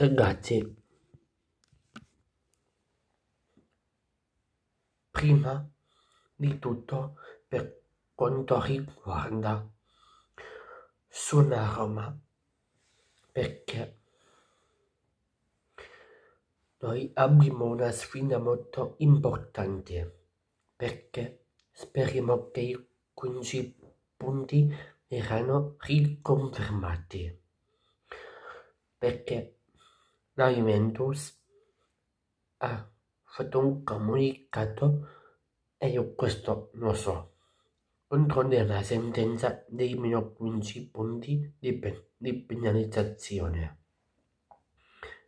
Ragazzi, prima di tutto per quanto riguarda roma perché noi abbiamo una sfida molto importante, perché speriamo che i 15 punti verranno riconfermati, perché la Juventus ha fatto un comunicato e io questo lo so. Contro la sentenza dei meno 15 punti di, pe- di penalizzazione.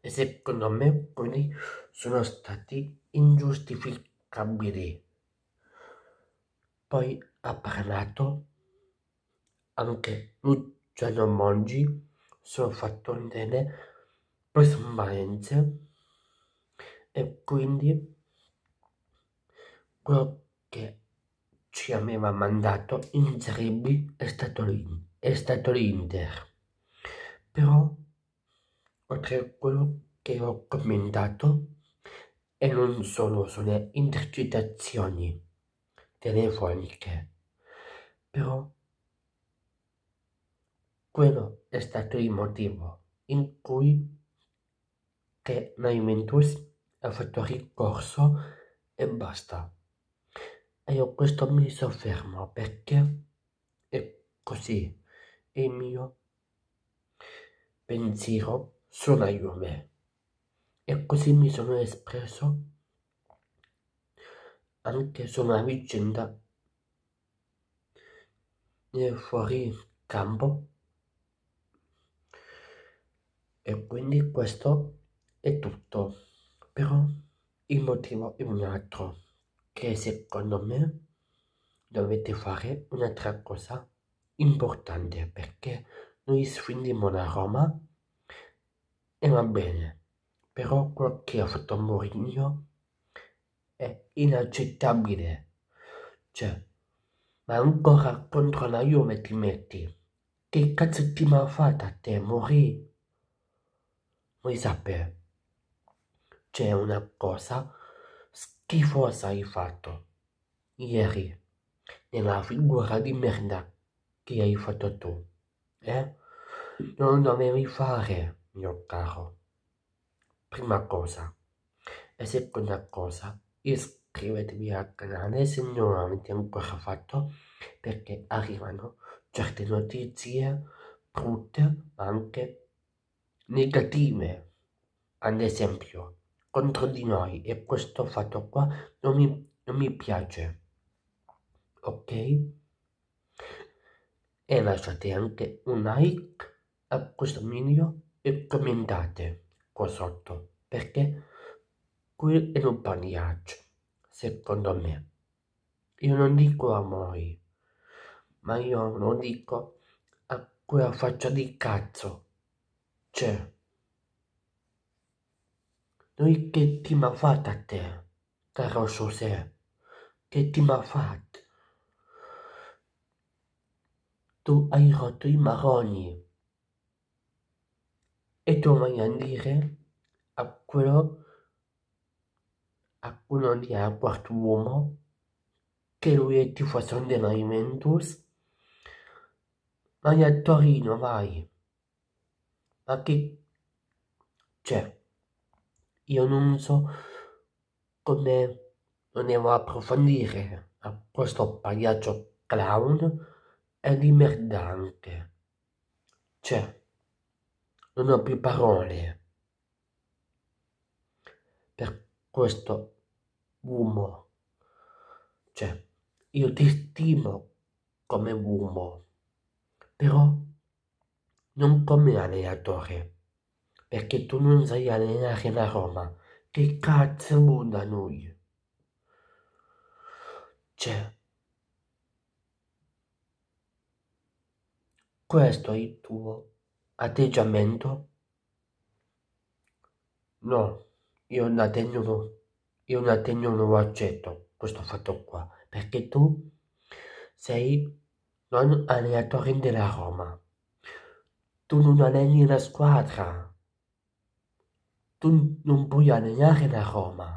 E secondo me quelli sono stati ingiustificabili. Poi ha parlato anche Luciano Mongi sul fatto delle Valencia e quindi quello che ci aveva mandato in Serie B è stato, è stato l'Inter però oltre a quello che ho commentato e non solo sulle intercettazioni telefoniche però quello è stato il motivo in cui che la Juventus effettua ricorso e basta. E io questo mi soffermo perché è così è il mio pensiero sulla Juve. E così mi sono espresso anche sulla vicenda fuori campo. E quindi questo è tutto, però il motivo è un altro, che secondo me dovete fare un'altra cosa importante perché noi sfindiamo la Roma e va bene, però quello che ha fatto Mourinho è inaccettabile, cioè, ma ancora contro la Juve ti metti. Che cazzo ti ha fatto a te, morì? Vuoi sapere? c'è una cosa schifosa hai fatto ieri nella figura di merda che hai fatto tu eh? non dovevi fare mio caro prima cosa e seconda cosa iscrivetevi al canale se non l'avete ancora fatto perché arrivano certe notizie brutte ma anche negative ad esempio contro di noi e questo fatto qua non mi, non mi piace ok e lasciate anche un like a questo video e commentate qua sotto perché qui è un pagliaccio secondo me io non dico a voi ma io lo dico a quella faccia di cazzo c'è cioè, noi che ti m'ha fatto a te, caro José? Che ti m'ha fatto? Tu hai rotto i marroni. E tu vai a dire a quello, a quello di a quarto uomo che lui è tifoso della Juventus. Vai a Torino, vai. Ma che c'è? Cioè, io non so come andiamo a approfondire a questo pagliaccio clown e di merdante. Cioè, non ho più parole per questo uomo. Cioè, io ti stimo come uomo, però non come allenatore perché tu non sai allenare la Roma. Che cazzo vuoi da noi? Cioè, questo è il tuo atteggiamento? No, io non attegno, io non attegno, non accetto questo fatto qua, perché tu sei non allenatore della Roma. Tu non alleni la squadra tu non puoi guadagnare da Roma.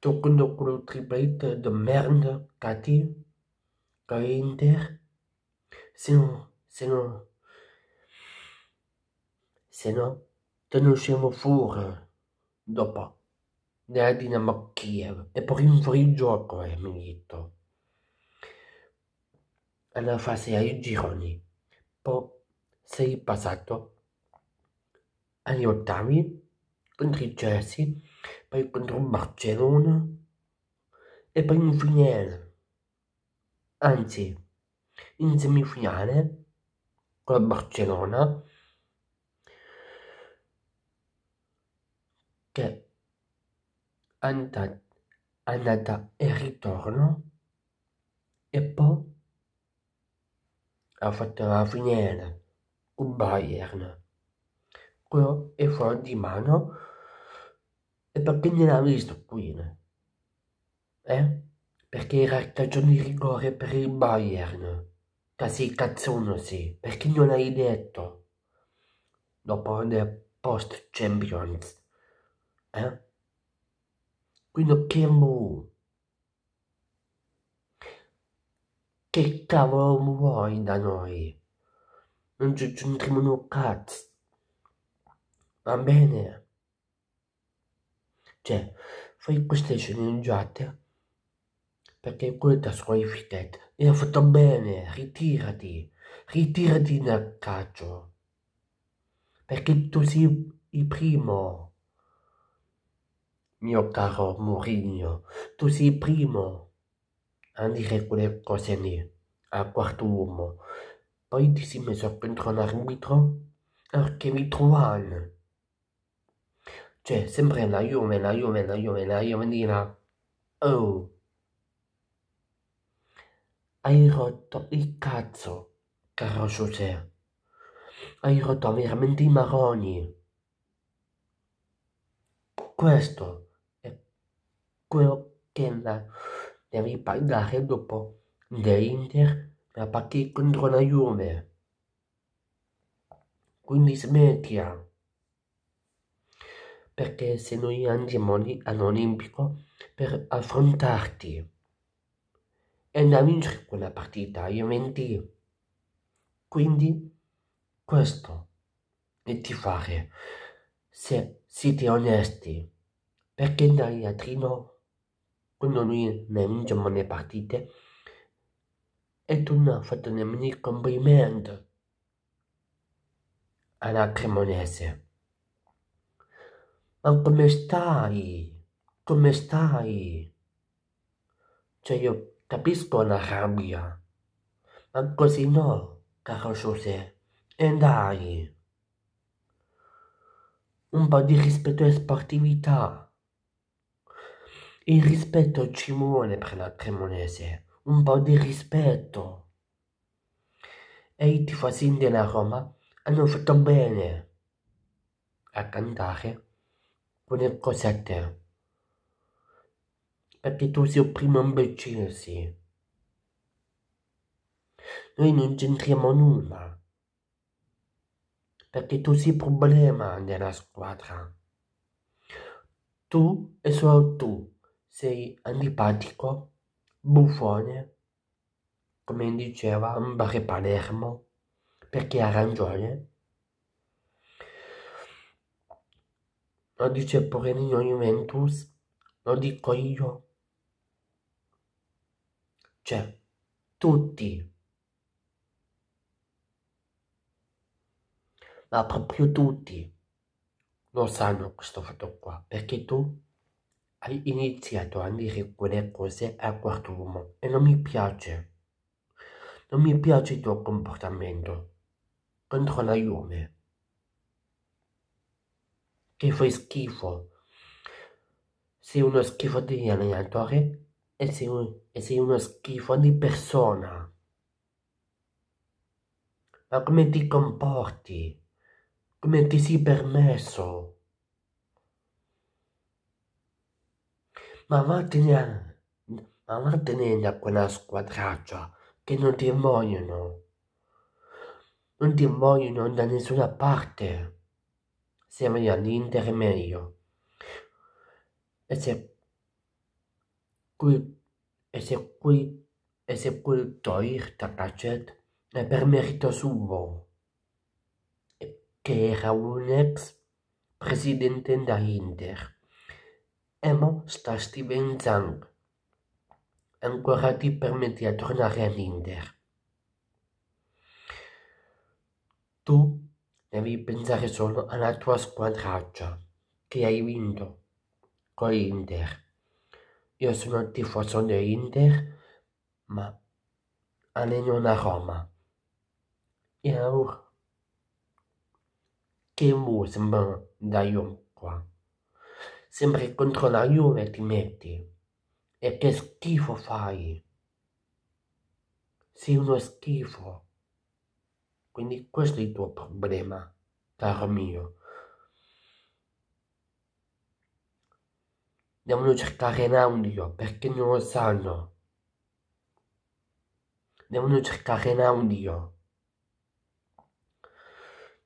Toen konden we triplete di merda Cati, ca Inter, se no, se no, se no, te ne usciamo fuori dopo della Dinamo Kiev e per un fuori gioco, eh, mi detto alla fase ai gironi tempo sei passato? Agli ottavi contro i Chelsea, poi contro il Barcellona e poi in finale. Anzi, in semifinale con il Barcellona che andata, andata e ritorno e poi ha fatto la finiera con Bayern quello è fuori di mano e perché non l'ha visto qui eh? perché era cagione di rigore per il Bayern Casi cazzuno sì perché non l'hai detto dopo le post Champions eh? quindi che boh. mu Che cavolo vuoi da noi? Non ci c'entriamo un cazzo. Va bene? Cioè, fai queste sceneggiate perché quello ti ha squalificato e ha fatto bene, ritirati, ritirati dal calcio perché tu sei il primo, mio caro Mourinho, tu sei il primo. عندي regole cosine a quarto uomo. Poi ti si messo contro un arbitro, arbitro one. Cioè, sempre la Juve, la Juve, la Juve, una Juventina. Oh! Hai rotto il cazzo, caro José. Hai rotto veramente i maroni. Questo è quello che la dari pagare dopo dell'Inter ma perché contro la Juve. Quindi smettila. Perché se noi andiamo lì all'Olimpico per affrontarti e da vincere quella partita, io menti. Quindi questo è tifare. Se siete onesti, perché dai a Trino ognuno ne ma le partite e tu non hai fatto nemmeno il complimento alla Cremonese. Ma come stai? Come stai? Cioè io capisco la rabbia, ma così no, caro Giuseppe. E dai! Un po' di rispetto e sportività. Il rispetto ci vuole per la Cremonese, un po' di rispetto. E i tifosini della Roma hanno fatto bene a cantare quelle te. Perché tu sei il primo imbecille, sì. Noi non c'entriamo nulla. Perché tu sei il problema della squadra. Tu e solo tu sei antipatico, buffone, come diceva Mbare Palermo, perché ha ragione. Lo dice pure Nino Juventus, lo dico io. Cioè, tutti. Ma proprio tutti lo sanno questo fatto qua, perché tu hai iniziato a dire quelle cose a qualcuno e non mi piace. Non mi piace il tuo comportamento. contro la Yume. Ti fai schifo. Sei uno schifo di allenatore e sei, un, e sei uno schifo di persona. Ma come ti comporti? Come ti sei permesso? ma vattene, ma vattene da quella squadraccia che non ti vogliono. Non ti vogliono da nessuna parte. Se vai all'Inter è meglio. E se qui, e se qui, e se qui togliere Tacacet è per merito suo, che era un ex presidente da Inter e mo sta stimeggiando. Ancora ti permetti a tornare all'Inter. Tu devi pensare solo alla tua squadraccia che hai vinto con l'Inter. Io sono tifoso dell'Inter, ma alleno a Roma. E ora che muoio da io qua sempre contro la Juve ti metti. E che schifo fai. Sei uno schifo. Quindi questo è il tuo problema, caro mio. devono cercare in audio perché non lo sanno. Devono cercare in audio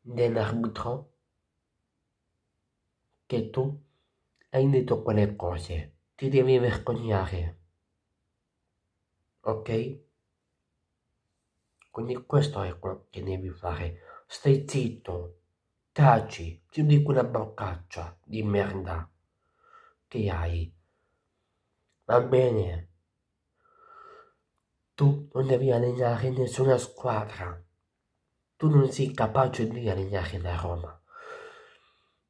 dell'arbitro che tu hai detto quelle cose, ti devi vergognare. Ok? Quindi questo è quello che devi fare. Stai zitto, taci, chiudi quella boccaccia di merda che hai. Va bene. Tu non devi allenare nessuna squadra. Tu non sei capace di allenare la Roma.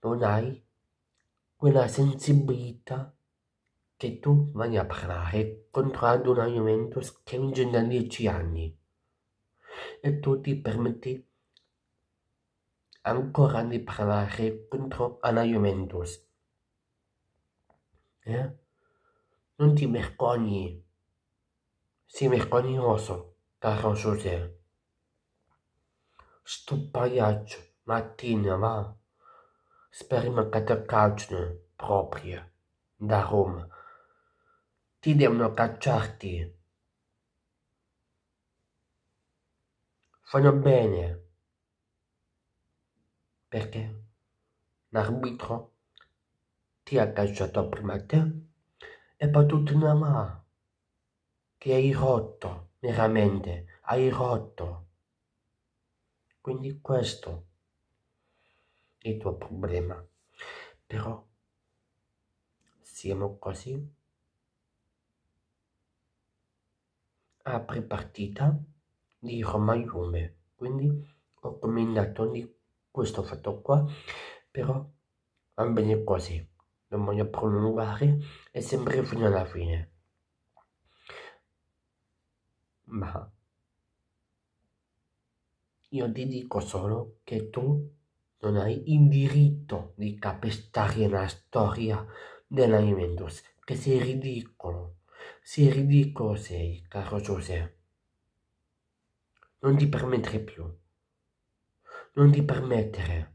Non hai quella sensibilità che tu vai a parlare contro una Juventus che vince da dieci anni e tu ti permetti ancora di parlare contro una Juventus. Eh? Non ti vergogni. Sei vergognoso, caro José. Sto pagliaccio, mattina va sperimentata proprio da Roma. ti devono cacciarti. Fanno bene. Perché l'arbitro ti ha cacciato prima te e poi tutta una mano che hai rotto, veramente, hai rotto. Quindi questo il tuo problema, però siamo così a prepartita di Roma Iume. quindi ho commentato di questo fatto qua, però va bene così, non voglio prolungare e sempre fino alla fine. Ma io ti dico solo che tu non hai il diritto di capestare la storia della Juventus, che sei ridicolo, sei ridicolo sei, caro Giuseppe. Non ti permettere più, non ti permettere.